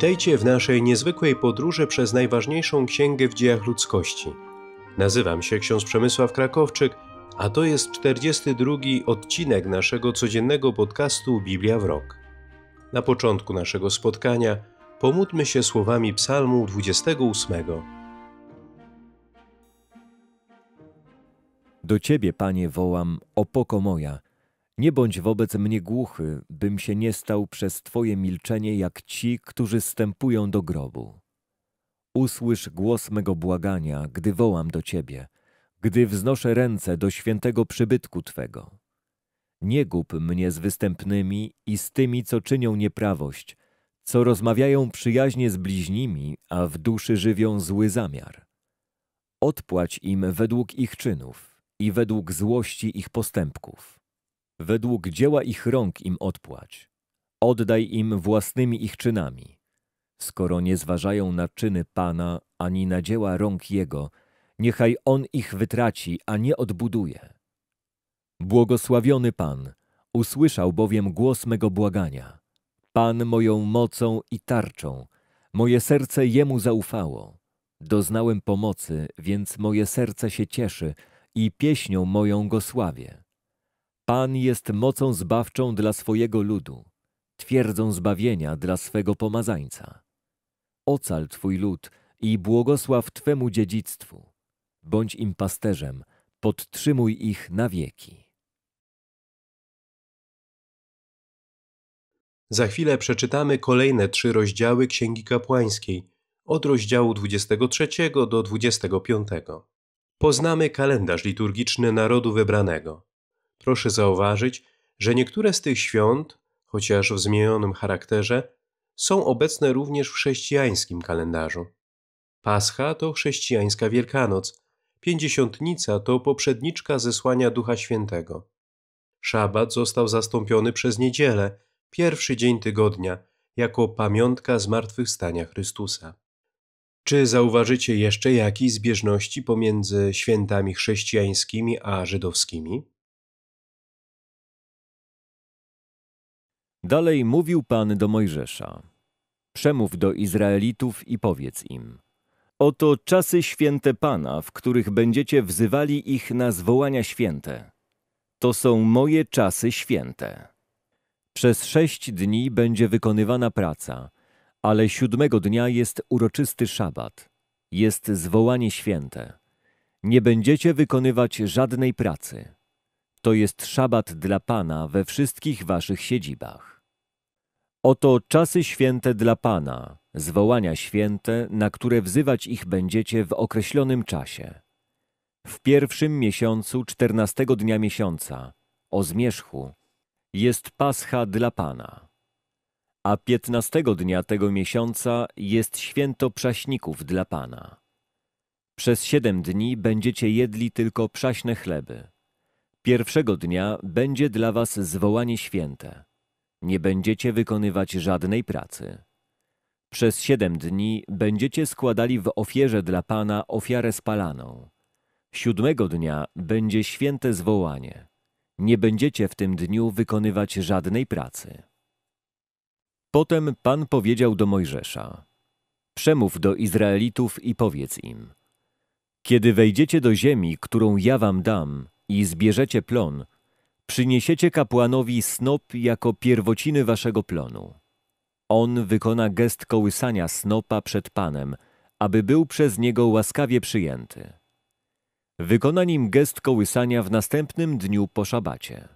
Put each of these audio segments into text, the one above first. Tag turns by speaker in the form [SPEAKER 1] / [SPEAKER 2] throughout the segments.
[SPEAKER 1] Witajcie w naszej niezwykłej podróży przez najważniejszą księgę w dziejach ludzkości. Nazywam się ksiądz Przemysław Krakowczyk, a to jest 42 odcinek naszego codziennego podcastu Biblia w rok. Na początku naszego spotkania pomódlmy się słowami Psalmu 28.
[SPEAKER 2] Do ciebie, panie, wołam, opoko moja nie bądź wobec mnie głuchy, bym się nie stał przez Twoje milczenie jak ci, którzy stępują do grobu. Usłysz głos mego błagania, gdy wołam do Ciebie, gdy wznoszę ręce do świętego przybytku Twego. Nie gub mnie z występnymi i z tymi, co czynią nieprawość, co rozmawiają przyjaźnie z bliźnimi, a w duszy żywią zły zamiar. Odpłać im według ich czynów i według złości ich postępków. Według dzieła ich rąk im odpłać. Oddaj im własnymi ich czynami. Skoro nie zważają na czyny Pana, ani na dzieła rąk Jego, niechaj On ich wytraci, a nie odbuduje. Błogosławiony Pan, usłyszał bowiem głos mego błagania. Pan moją mocą i tarczą, moje serce Jemu zaufało. Doznałem pomocy, więc moje serce się cieszy i pieśnią moją go sławię. Pan jest mocą zbawczą dla swojego ludu, twierdzą zbawienia dla swego pomazańca. Ocal Twój lud i błogosław Twemu dziedzictwu. Bądź im pasterzem, podtrzymuj ich na wieki.
[SPEAKER 1] Za chwilę przeczytamy kolejne trzy rozdziały Księgi Kapłańskiej, od rozdziału 23 do 25. Poznamy kalendarz liturgiczny narodu wybranego. Proszę zauważyć, że niektóre z tych świąt, chociaż w zmienionym charakterze, są obecne również w chrześcijańskim kalendarzu. Pascha to chrześcijańska Wielkanoc, pięćdziesiątnica to poprzedniczka zesłania Ducha Świętego. Szabat został zastąpiony przez niedzielę, pierwszy dzień tygodnia, jako pamiątka zmartwychwstania Chrystusa. Czy zauważycie jeszcze jakieś zbieżności pomiędzy świętami chrześcijańskimi a żydowskimi?
[SPEAKER 2] Dalej mówił Pan do Mojżesza: Przemów do Izraelitów i powiedz im: Oto czasy święte Pana, w których będziecie wzywali ich na zwołania święte. To są moje czasy święte. Przez sześć dni będzie wykonywana praca, ale siódmego dnia jest uroczysty szabat. Jest zwołanie święte. Nie będziecie wykonywać żadnej pracy. To jest szabat dla Pana we wszystkich waszych siedzibach. Oto czasy święte dla Pana, zwołania święte, na które wzywać ich będziecie w określonym czasie. W pierwszym miesiącu czternastego dnia miesiąca, o zmierzchu, jest Pascha dla Pana. A piętnastego dnia tego miesiąca jest święto prześników dla Pana. Przez siedem dni będziecie jedli tylko prześne chleby. Pierwszego dnia będzie dla was zwołanie święte. Nie będziecie wykonywać żadnej pracy. Przez siedem dni będziecie składali w ofierze dla Pana ofiarę spalaną. Siódmego dnia będzie święte zwołanie. Nie będziecie w tym dniu wykonywać żadnej pracy. Potem Pan powiedział do Mojżesza: Przemów do Izraelitów i powiedz im: Kiedy wejdziecie do ziemi, którą ja wam dam, i zbierzecie plon, przyniesiecie kapłanowi snop jako pierwociny waszego plonu. On wykona gest kołysania snopa przed Panem, aby był przez niego łaskawie przyjęty. Wykona nim gest kołysania w następnym dniu po szabacie.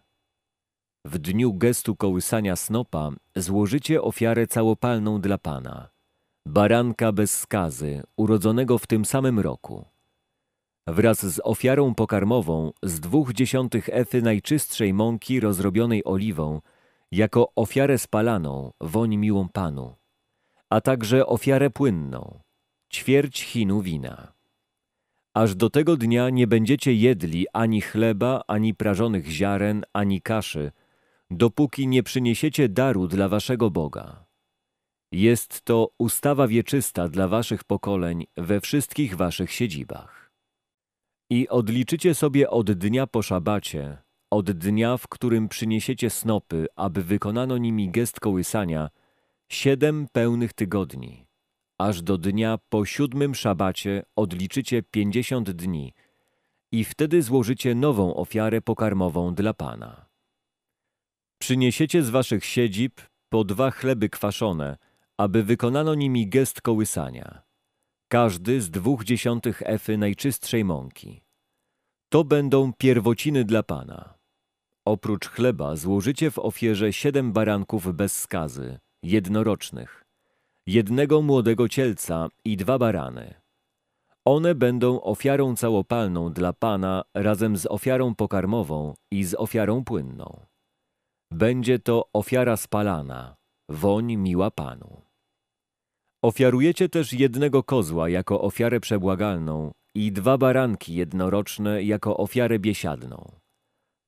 [SPEAKER 2] W dniu gestu kołysania snopa złożycie ofiarę całopalną dla Pana, baranka bez skazy, urodzonego w tym samym roku. Wraz z ofiarą pokarmową z dwóch dziesiątych efy najczystszej mąki rozrobionej oliwą, jako ofiarę spalaną, woń miłą Panu, a także ofiarę płynną, ćwierć chinu wina. Aż do tego dnia nie będziecie jedli ani chleba, ani prażonych ziaren, ani kaszy, dopóki nie przyniesiecie daru dla waszego Boga. Jest to ustawa wieczysta dla waszych pokoleń we wszystkich waszych siedzibach. I odliczycie sobie od dnia po szabacie, od dnia, w którym przyniesiecie snopy, aby wykonano nimi gest kołysania, siedem pełnych tygodni. Aż do dnia po siódmym szabacie odliczycie pięćdziesiąt dni i wtedy złożycie nową ofiarę pokarmową dla Pana. Przyniesiecie z waszych siedzib po dwa chleby kwaszone, aby wykonano nimi gest kołysania – każdy z dwóch dziesiątych efy najczystszej mąki. To będą pierwociny dla Pana. Oprócz chleba złożycie w ofierze siedem baranków bez skazy, jednorocznych, jednego młodego cielca i dwa barany. One będą ofiarą całopalną dla Pana razem z ofiarą pokarmową i z ofiarą płynną. Będzie to ofiara spalana, woń miła Panu. Ofiarujecie też jednego kozła jako ofiarę przebłagalną i dwa baranki jednoroczne jako ofiarę biesiadną.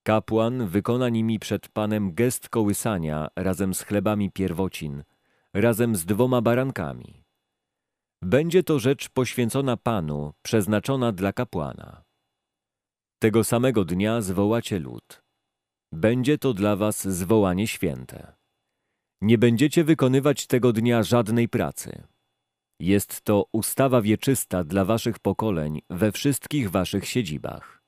[SPEAKER 2] Kapłan wykona nimi przed Panem gest kołysania razem z chlebami pierwocin, razem z dwoma barankami. Będzie to rzecz poświęcona Panu, przeznaczona dla kapłana. Tego samego dnia zwołacie lud. Będzie to dla was zwołanie święte. Nie będziecie wykonywać tego dnia żadnej pracy. Jest to ustawa wieczysta dla waszych pokoleń we wszystkich waszych siedzibach.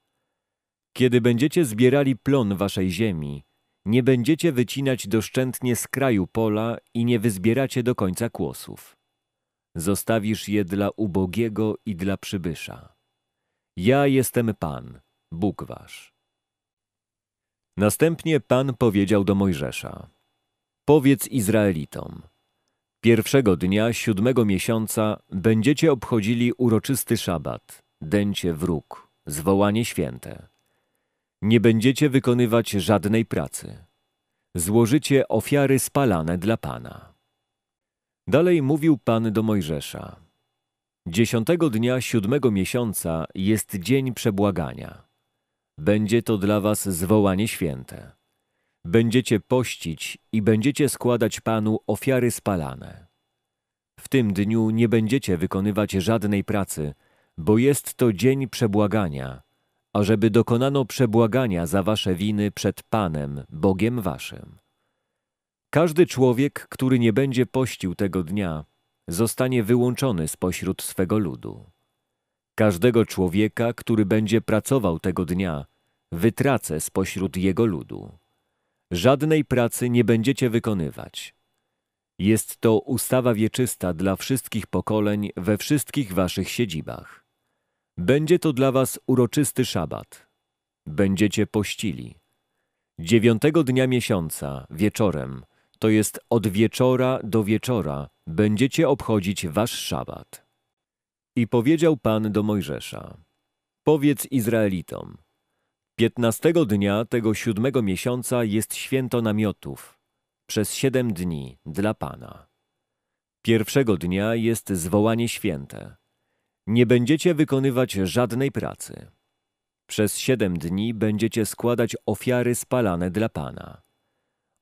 [SPEAKER 2] Kiedy będziecie zbierali plon waszej ziemi, nie będziecie wycinać doszczętnie z kraju pola i nie wyzbieracie do końca kłosów. Zostawisz je dla ubogiego i dla przybysza. Ja jestem Pan, Bóg wasz. Następnie Pan powiedział do Mojżesza – Powiedz Izraelitom: Pierwszego dnia siódmego miesiąca będziecie obchodzili uroczysty szabat, dęcie wróg, zwołanie święte. Nie będziecie wykonywać żadnej pracy. Złożycie ofiary spalane dla Pana. Dalej mówił Pan do Mojżesza: Dziesiątego dnia siódmego miesiąca jest dzień przebłagania. Będzie to dla was zwołanie święte będziecie pościć i będziecie składać Panu ofiary spalane. W tym dniu nie będziecie wykonywać żadnej pracy, bo jest to dzień przebłagania, ażeby dokonano przebłagania za wasze winy przed Panem, Bogiem waszym. Każdy człowiek, który nie będzie pościł tego dnia, zostanie wyłączony spośród swego ludu. Każdego człowieka, który będzie pracował tego dnia, wytracę spośród jego ludu żadnej pracy nie będziecie wykonywać. Jest to ustawa wieczysta dla wszystkich pokoleń we wszystkich waszych siedzibach. Będzie to dla was uroczysty szabat. Będziecie pościli. Dziewiątego dnia miesiąca, wieczorem, to jest od wieczora do wieczora, będziecie obchodzić wasz szabat. I powiedział Pan do Mojżesza, powiedz Izraelitom, Piętnastego dnia tego siódmego miesiąca jest święto namiotów, przez siedem dni dla Pana. Pierwszego dnia jest zwołanie święte. Nie będziecie wykonywać żadnej pracy. Przez siedem dni będziecie składać ofiary spalane dla Pana.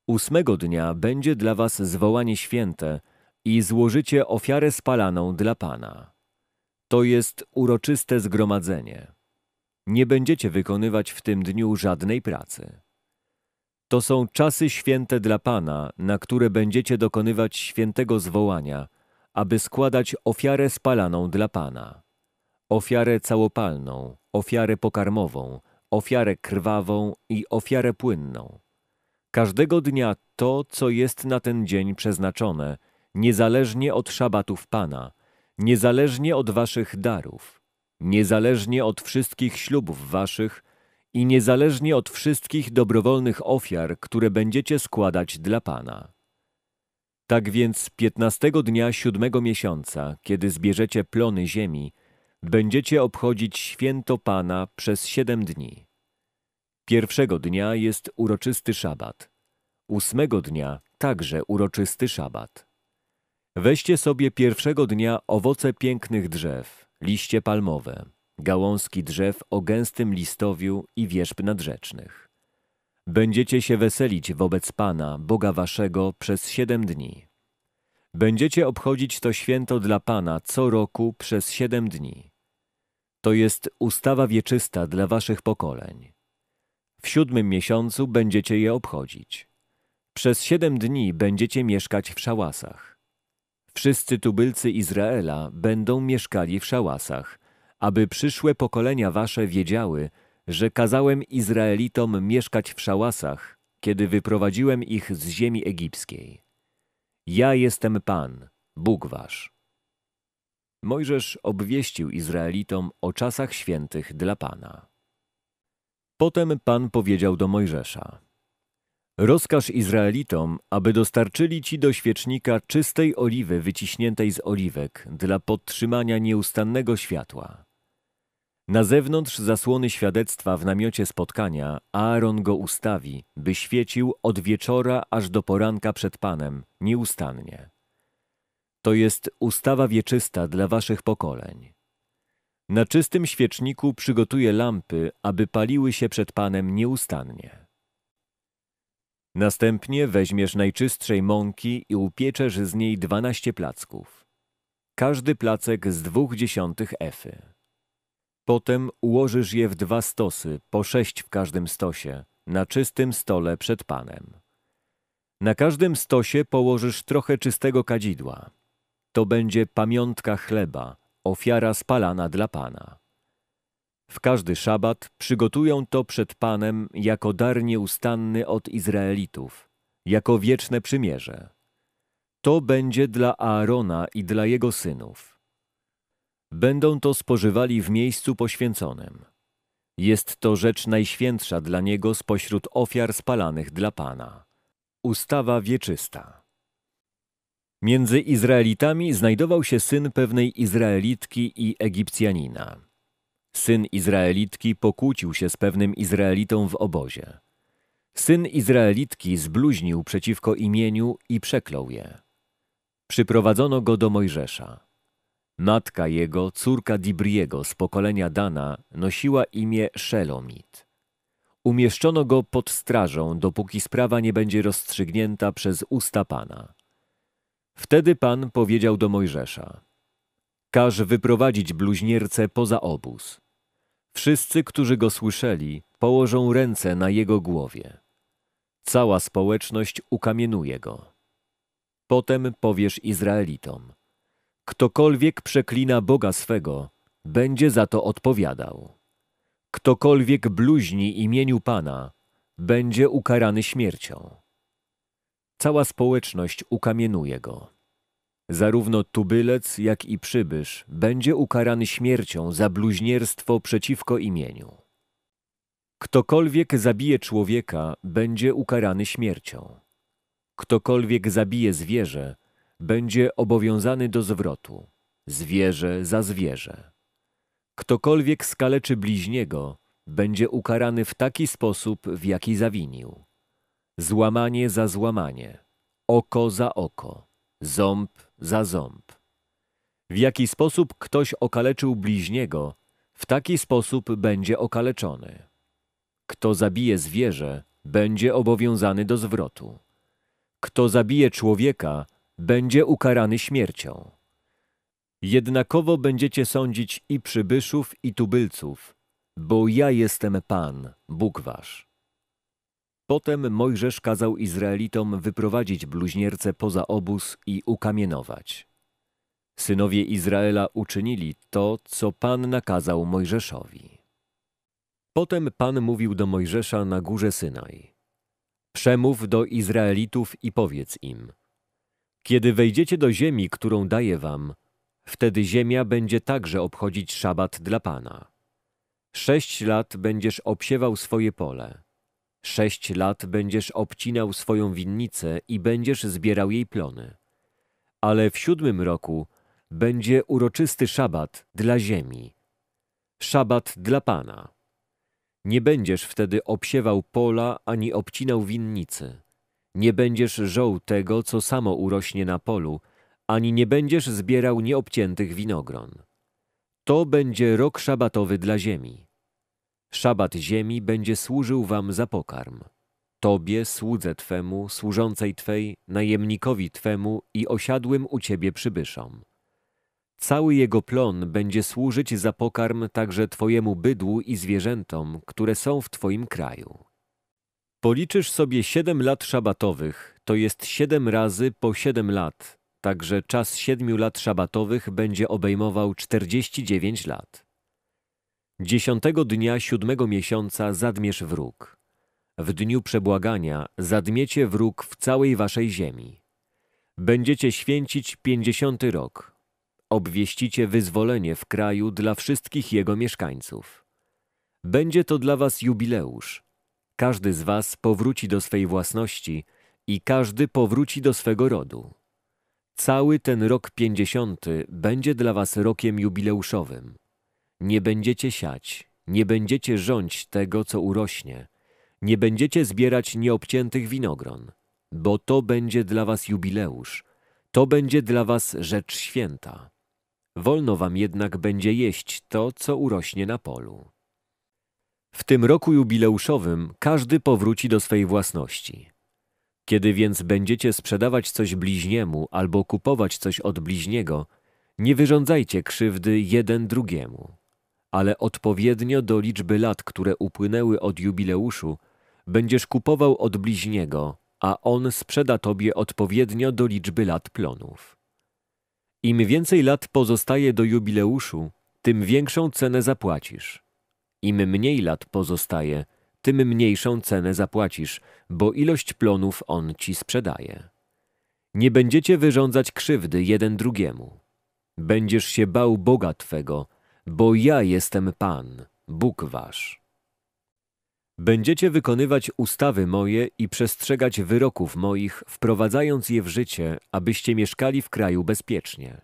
[SPEAKER 2] Ósmego dnia będzie dla was zwołanie święte i złożycie ofiarę spalaną dla Pana. To jest uroczyste zgromadzenie. Nie będziecie wykonywać w tym dniu żadnej pracy. To są czasy święte dla Pana, na które będziecie dokonywać świętego zwołania, aby składać ofiarę spalaną dla Pana. Ofiarę całopalną, ofiarę pokarmową, ofiarę krwawą i ofiarę płynną. Każdego dnia to, co jest na ten dzień przeznaczone, niezależnie od szabatów Pana, niezależnie od waszych darów, niezależnie od wszystkich ślubów waszych i niezależnie od wszystkich dobrowolnych ofiar, które będziecie składać dla Pana. Tak więc piętnastego dnia siódmego miesiąca, kiedy zbierzecie plony ziemi, będziecie obchodzić święto Pana przez siedem dni. Pierwszego dnia jest uroczysty szabat. Ósmego dnia także uroczysty szabat. Weźcie sobie pierwszego dnia owoce pięknych drzew, liście palmowe, gałązki drzew o gęstym listowiu i wierzb nadrzecznych. Będziecie się weselić wobec Pana, Boga waszego, przez siedem dni. Będziecie obchodzić to święto dla Pana co roku przez siedem dni. To jest ustawa wieczysta dla waszych pokoleń. W siódmym miesiącu będziecie je obchodzić. Przez siedem dni będziecie mieszkać w szałasach. Wszyscy tubylcy Izraela będą mieszkali w szałasach, aby przyszłe pokolenia wasze wiedziały, że kazałem Izraelitom mieszkać w szałasach, kiedy wyprowadziłem ich z ziemi egipskiej. Ja jestem Pan, Bóg wasz. Mojżesz obwieścił Izraelitom o czasach świętych dla Pana. Potem Pan powiedział do Mojżesza – Rozkaż Izraelitom, aby dostarczyli ci do świecznika czystej oliwy wyciśniętej z oliwek dla podtrzymania nieustannego światła. Na zewnątrz zasłony świadectwa w namiocie spotkania Aaron go ustawi, by świecił od wieczora aż do poranka przed Panem, nieustannie. To jest ustawa wieczysta dla waszych pokoleń. Na czystym świeczniku przygotuje lampy, aby paliły się przed Panem nieustannie. Następnie weźmiesz najczystszej mąki i upieczesz z niej dwanaście placków. Każdy placek z dwóch dziesiątych efy. Potem ułożysz je w dwa stosy, po sześć w każdym stosie, na czystym stole przed Panem. Na każdym stosie położysz trochę czystego kadzidła. To będzie pamiątka chleba, ofiara spalana dla Pana. W każdy szabat przygotują to przed Panem jako dar nieustanny od Izraelitów, jako wieczne przymierze. To będzie dla Aarona i dla jego synów. Będą to spożywali w miejscu poświęconym. Jest to rzecz najświętsza dla niego spośród ofiar spalanych dla Pana. Ustawa wieczysta. Między Izraelitami znajdował się syn pewnej Izraelitki i Egipcjanina. Syn Izraelitki pokłócił się z pewnym Izraelitą w obozie. Syn Izraelitki zbluźnił przeciwko imieniu i przeklął je. Przyprowadzono go do Mojżesza. Matka jego, córka Dibriego z pokolenia Dana, nosiła imię Szelomit. Umieszczono go pod strażą, dopóki sprawa nie będzie rozstrzygnięta przez usta Pana. Wtedy Pan powiedział do Mojżesza – Każ wyprowadzić bluźnierce poza obóz. Wszyscy, którzy go słyszeli, położą ręce na jego głowie. Cała społeczność ukamienuje go. Potem powiesz Izraelitom: Ktokolwiek przeklina Boga swego, będzie za to odpowiadał. Ktokolwiek bluźni imieniu Pana, będzie ukarany śmiercią. Cała społeczność ukamienuje go. Zarówno tubylec, jak i przybysz będzie ukarany śmiercią za bluźnierstwo przeciwko imieniu. Ktokolwiek zabije człowieka, będzie ukarany śmiercią. Ktokolwiek zabije zwierzę, będzie obowiązany do zwrotu, zwierzę za zwierzę. Ktokolwiek skaleczy bliźniego, będzie ukarany w taki sposób, w jaki zawinił. Złamanie za złamanie, oko za oko ząb za ząb. W jaki sposób ktoś okaleczył bliźniego, w taki sposób będzie okaleczony. Kto zabije zwierzę, będzie obowiązany do zwrotu. Kto zabije człowieka, będzie ukarany śmiercią. Jednakowo będziecie sądzić i przybyszów, i tubylców, bo ja jestem Pan, Bóg wasz. Potem Mojżesz kazał Izraelitom wyprowadzić bluźnierce poza obóz i ukamienować. Synowie Izraela uczynili to, co Pan nakazał Mojżeszowi. Potem Pan mówił do Mojżesza na górze Synaj. Przemów do Izraelitów i powiedz im. Kiedy wejdziecie do ziemi, którą daję wam, wtedy ziemia będzie także obchodzić szabat dla Pana. Sześć lat będziesz obsiewał swoje pole Sześć lat będziesz obcinał swoją winnicę i będziesz zbierał jej plony. Ale w siódmym roku będzie uroczysty szabat dla ziemi, szabat dla Pana. Nie będziesz wtedy obsiewał pola ani obcinał winnicy. Nie będziesz żął tego, co samo urośnie na polu, ani nie będziesz zbierał nieobciętych winogron. To będzie rok szabatowy dla ziemi. Szabat ziemi będzie służył wam za pokarm. Tobie, słudze Twemu, służącej Twej, najemnikowi Twemu i osiadłym u Ciebie przybyszom. Cały jego plon będzie służyć za pokarm także Twojemu bydłu i zwierzętom, które są w Twoim kraju. Policzysz sobie siedem lat szabatowych, to jest siedem razy po siedem lat, także czas siedmiu lat szabatowych będzie obejmował czterdzieści dziewięć lat. Dziesiątego dnia siódmego miesiąca zadmiesz wróg. W dniu przebłagania zadmiecie wróg w całej waszej ziemi. Będziecie święcić pięćdziesiąty rok. Obwieścicie wyzwolenie w kraju dla wszystkich jego mieszkańców. Będzie to dla was jubileusz. Każdy z was powróci do swej własności i każdy powróci do swego rodu. Cały ten rok pięćdziesiąty będzie dla was rokiem jubileuszowym nie będziecie siać, nie będziecie rządź tego, co urośnie, nie będziecie zbierać nieobciętych winogron, bo to będzie dla was jubileusz, to będzie dla was rzecz święta. Wolno wam jednak będzie jeść to, co urośnie na polu. W tym roku jubileuszowym każdy powróci do swej własności. Kiedy więc będziecie sprzedawać coś bliźniemu albo kupować coś od bliźniego, nie wyrządzajcie krzywdy jeden drugiemu ale odpowiednio do liczby lat, które upłynęły od jubileuszu, będziesz kupował od bliźniego, a on sprzeda tobie odpowiednio do liczby lat plonów. Im więcej lat pozostaje do jubileuszu, tym większą cenę zapłacisz. Im mniej lat pozostaje, tym mniejszą cenę zapłacisz, bo ilość plonów on ci sprzedaje. Nie będziecie wyrządzać krzywdy jeden drugiemu. Będziesz się bał Boga Twego, bo ja jestem Pan, Bóg wasz. Będziecie wykonywać ustawy moje i przestrzegać wyroków moich, wprowadzając je w życie, abyście mieszkali w kraju bezpiecznie.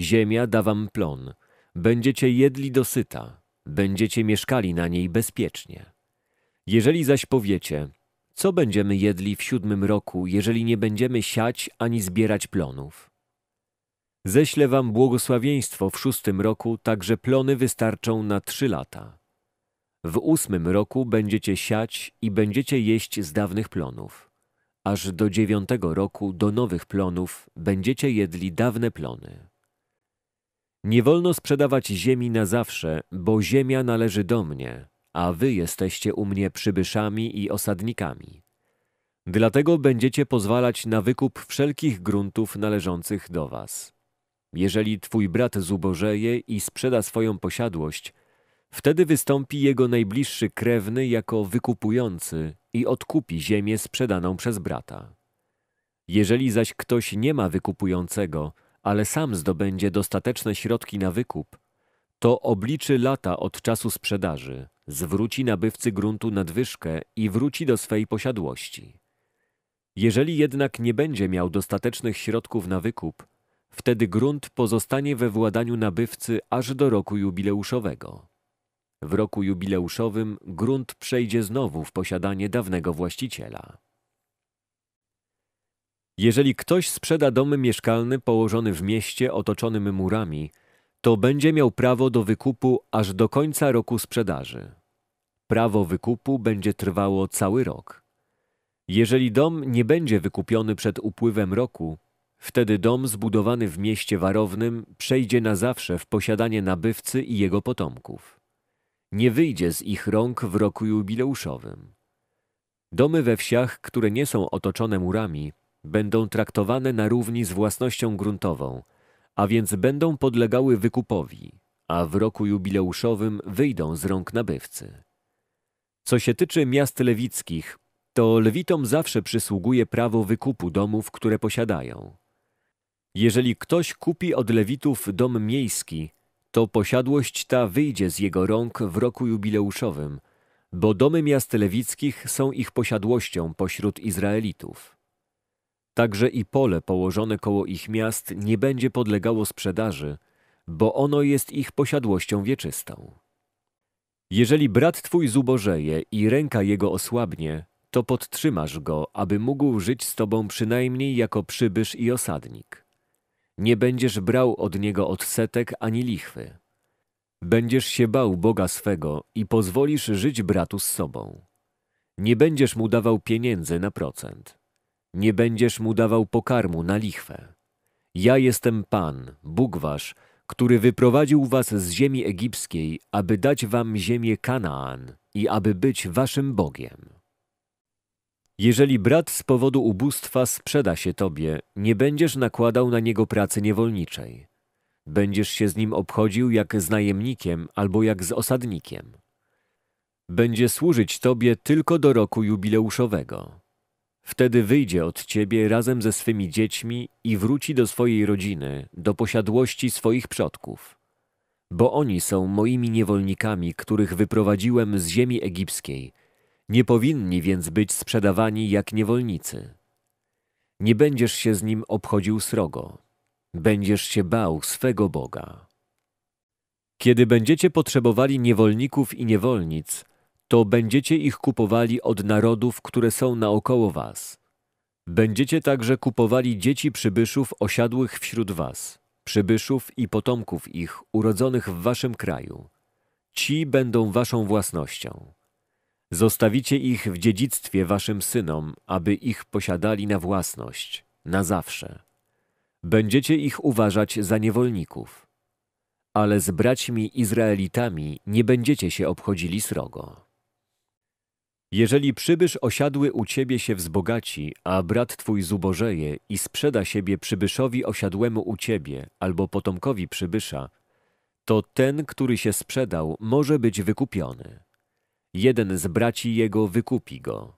[SPEAKER 2] Ziemia da wam plon, będziecie jedli dosyta, będziecie mieszkali na niej bezpiecznie. Jeżeli zaś powiecie, co będziemy jedli w siódmym roku, jeżeli nie będziemy siać ani zbierać plonów? Ześlę wam błogosławieństwo w szóstym roku, tak że plony wystarczą na trzy lata. W ósmym roku będziecie siać i będziecie jeść z dawnych plonów. Aż do dziewiątego roku, do nowych plonów, będziecie jedli dawne plony. Nie wolno sprzedawać ziemi na zawsze, bo ziemia należy do mnie, a wy jesteście u mnie przybyszami i osadnikami. Dlatego będziecie pozwalać na wykup wszelkich gruntów należących do was. Jeżeli twój brat zubożeje i sprzeda swoją posiadłość, wtedy wystąpi jego najbliższy krewny jako wykupujący i odkupi ziemię sprzedaną przez brata. Jeżeli zaś ktoś nie ma wykupującego, ale sam zdobędzie dostateczne środki na wykup, to obliczy lata od czasu sprzedaży, zwróci nabywcy gruntu nadwyżkę i wróci do swej posiadłości. Jeżeli jednak nie będzie miał dostatecznych środków na wykup, Wtedy grunt pozostanie we władaniu nabywcy aż do roku jubileuszowego. W roku jubileuszowym grunt przejdzie znowu w posiadanie dawnego właściciela. Jeżeli ktoś sprzeda dom mieszkalny położony w mieście otoczonym murami, to będzie miał prawo do wykupu aż do końca roku sprzedaży. Prawo wykupu będzie trwało cały rok. Jeżeli dom nie będzie wykupiony przed upływem roku, Wtedy dom zbudowany w mieście warownym przejdzie na zawsze w posiadanie nabywcy i jego potomków. Nie wyjdzie z ich rąk w roku jubileuszowym. Domy we wsiach, które nie są otoczone murami, będą traktowane na równi z własnością gruntową, a więc będą podlegały wykupowi, a w roku jubileuszowym wyjdą z rąk nabywcy. Co się tyczy miast lewickich, to lewitom zawsze przysługuje prawo wykupu domów, które posiadają. Jeżeli ktoś kupi od Lewitów dom miejski, to posiadłość ta wyjdzie z jego rąk w roku jubileuszowym, bo domy miast lewickich są ich posiadłością pośród Izraelitów. Także i pole położone koło ich miast nie będzie podlegało sprzedaży, bo ono jest ich posiadłością wieczystą. Jeżeli brat twój zubożeje i ręka jego osłabnie, to podtrzymasz go, aby mógł żyć z tobą przynajmniej jako przybysz i osadnik nie będziesz brał od niego odsetek ani lichwy. Będziesz się bał Boga swego i pozwolisz żyć bratu z sobą. Nie będziesz mu dawał pieniędzy na procent. Nie będziesz mu dawał pokarmu na lichwę. Ja jestem Pan, Bóg wasz, który wyprowadził was z ziemi egipskiej, aby dać wam ziemię Kanaan i aby być waszym Bogiem. Jeżeli brat z powodu ubóstwa sprzeda się tobie, nie będziesz nakładał na niego pracy niewolniczej. Będziesz się z nim obchodził jak z najemnikiem albo jak z osadnikiem. Będzie służyć tobie tylko do roku jubileuszowego. Wtedy wyjdzie od ciebie razem ze swymi dziećmi i wróci do swojej rodziny, do posiadłości swoich przodków. Bo oni są moimi niewolnikami, których wyprowadziłem z ziemi egipskiej – nie powinni więc być sprzedawani jak niewolnicy. Nie będziesz się z nim obchodził srogo. Będziesz się bał swego Boga. Kiedy będziecie potrzebowali niewolników i niewolnic, to będziecie ich kupowali od narodów, które są naokoło was. Będziecie także kupowali dzieci przybyszów osiadłych wśród was, przybyszów i potomków ich urodzonych w waszym kraju. Ci będą waszą własnością. Zostawicie ich w dziedzictwie waszym synom, aby ich posiadali na własność, na zawsze. Będziecie ich uważać za niewolników. Ale z braćmi Izraelitami nie będziecie się obchodzili srogo. Jeżeli przybysz osiadły u ciebie się wzbogaci, a brat twój zubożeje i sprzeda siebie przybyszowi osiadłemu u ciebie albo potomkowi przybysza, to ten, który się sprzedał, może być wykupiony jeden z braci jego wykupi go.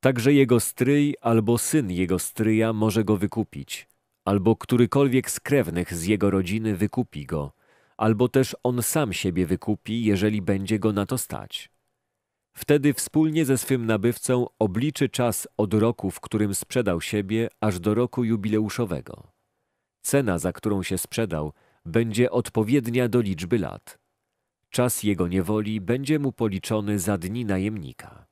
[SPEAKER 2] Także jego stryj albo syn jego stryja może go wykupić, albo którykolwiek z krewnych z jego rodziny wykupi go, albo też on sam siebie wykupi, jeżeli będzie go na to stać. Wtedy wspólnie ze swym nabywcą obliczy czas od roku, w którym sprzedał siebie, aż do roku jubileuszowego. Cena, za którą się sprzedał, będzie odpowiednia do liczby lat. Czas jego niewoli będzie mu policzony za dni najemnika.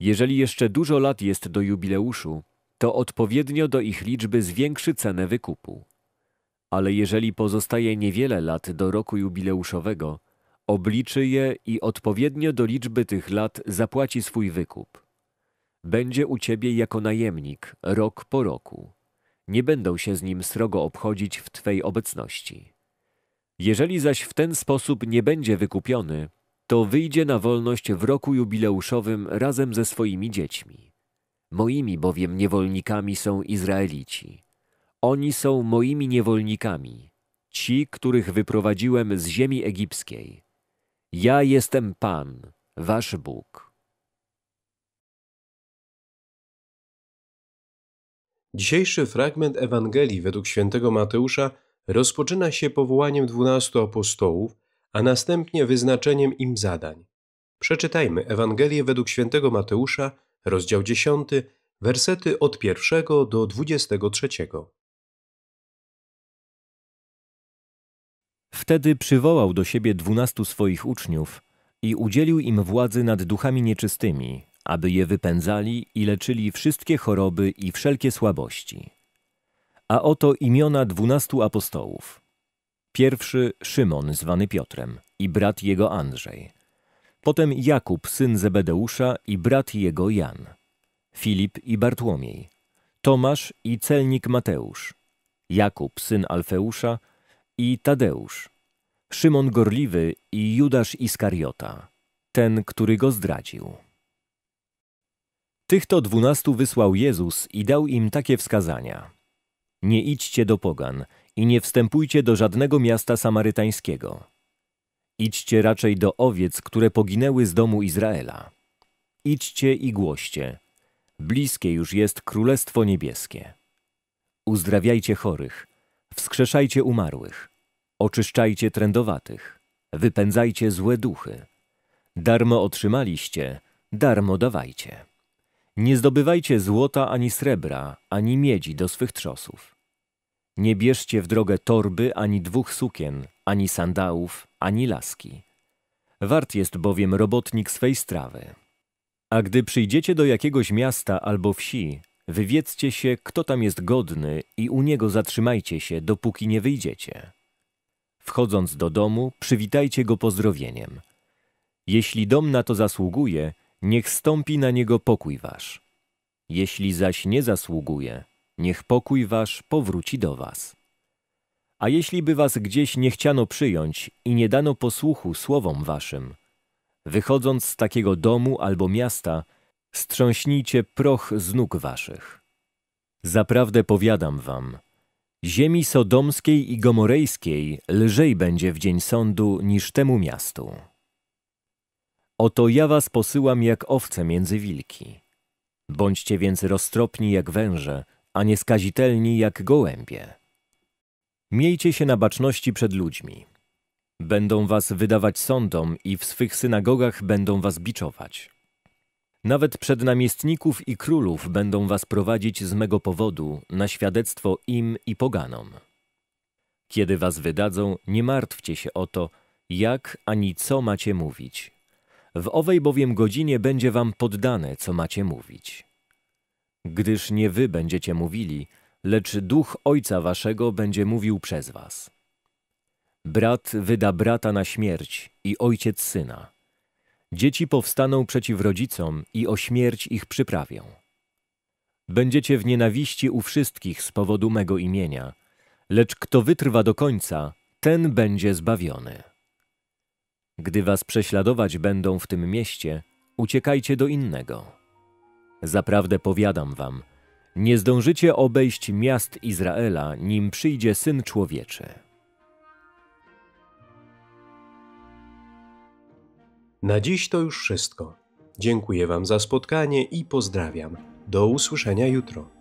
[SPEAKER 2] Jeżeli jeszcze dużo lat jest do jubileuszu, to odpowiednio do ich liczby zwiększy cenę wykupu. Ale jeżeli pozostaje niewiele lat do roku jubileuszowego, obliczy je i odpowiednio do liczby tych lat zapłaci swój wykup. Będzie u ciebie jako najemnik rok po roku. Nie będą się z nim srogo obchodzić w twej obecności. Jeżeli zaś w ten sposób nie będzie wykupiony, to wyjdzie na wolność w roku jubileuszowym razem ze swoimi dziećmi. Moimi bowiem niewolnikami są Izraelici. Oni są moimi niewolnikami, ci, których wyprowadziłem z ziemi egipskiej. Ja jestem Pan, wasz Bóg.
[SPEAKER 1] Dzisiejszy fragment Ewangelii według świętego Mateusza rozpoczyna się powołaniem dwunastu apostołów, a następnie wyznaczeniem im zadań. Przeczytajmy Ewangelię według świętego Mateusza, rozdział 10, wersety od 1 do 23.
[SPEAKER 2] Wtedy przywołał do siebie dwunastu swoich uczniów i udzielił im władzy nad duchami nieczystymi, aby je wypędzali i leczyli wszystkie choroby i wszelkie słabości. A oto imiona dwunastu apostołów. Pierwszy Szymon, zwany Piotrem, i brat jego Andrzej. Potem Jakub, syn Zebedeusza, i brat jego Jan. Filip i Bartłomiej. Tomasz i celnik Mateusz. Jakub, syn Alfeusza, i Tadeusz. Szymon Gorliwy i Judasz Iskariota, ten, który go zdradził. Tych to dwunastu wysłał Jezus i dał im takie wskazania – nie idźcie do pogan i nie wstępujcie do żadnego miasta samarytańskiego. Idźcie raczej do owiec, które poginęły z domu Izraela. Idźcie i głoście. Bliskie już jest Królestwo Niebieskie. Uzdrawiajcie chorych, wskrzeszajcie umarłych, oczyszczajcie trędowatych, wypędzajcie złe duchy. Darmo otrzymaliście, darmo dawajcie. Nie zdobywajcie złota ani srebra, ani miedzi do swych trzosów. Nie bierzcie w drogę torby ani dwóch sukien, ani sandałów, ani laski. Wart jest bowiem robotnik swej strawy. A gdy przyjdziecie do jakiegoś miasta albo wsi, wywiedzcie się, kto tam jest godny i u niego zatrzymajcie się, dopóki nie wyjdziecie. Wchodząc do domu, przywitajcie go pozdrowieniem. Jeśli dom na to zasługuje – niech stąpi na niego pokój wasz. Jeśli zaś nie zasługuje, niech pokój wasz powróci do was. A jeśli by was gdzieś nie chciano przyjąć i nie dano posłuchu słowom waszym, wychodząc z takiego domu albo miasta, strząśnijcie proch z nóg waszych. Zaprawdę powiadam wam, ziemi sodomskiej i gomorejskiej lżej będzie w dzień sądu niż temu miastu. Oto ja was posyłam jak owce między wilki. Bądźcie więc roztropni jak węże, a nieskazitelni jak gołębie. Miejcie się na baczności przed ludźmi. Będą was wydawać sądom i w swych synagogach będą was biczować. Nawet przed namiestników i królów będą was prowadzić z mego powodu na świadectwo im i poganom. Kiedy was wydadzą, nie martwcie się o to, jak ani co macie mówić w owej bowiem godzinie będzie wam poddane, co macie mówić. Gdyż nie wy będziecie mówili, lecz duch Ojca waszego będzie mówił przez was. Brat wyda brata na śmierć i ojciec syna. Dzieci powstaną przeciw rodzicom i o śmierć ich przyprawią. Będziecie w nienawiści u wszystkich z powodu mego imienia, lecz kto wytrwa do końca, ten będzie zbawiony. Gdy was prześladować będą w tym mieście, uciekajcie do innego. Zaprawdę powiadam wam, nie zdążycie obejść miast Izraela, nim przyjdzie Syn Człowieczy.
[SPEAKER 1] Na dziś to już wszystko. Dziękuję Wam za spotkanie i pozdrawiam. Do usłyszenia jutro.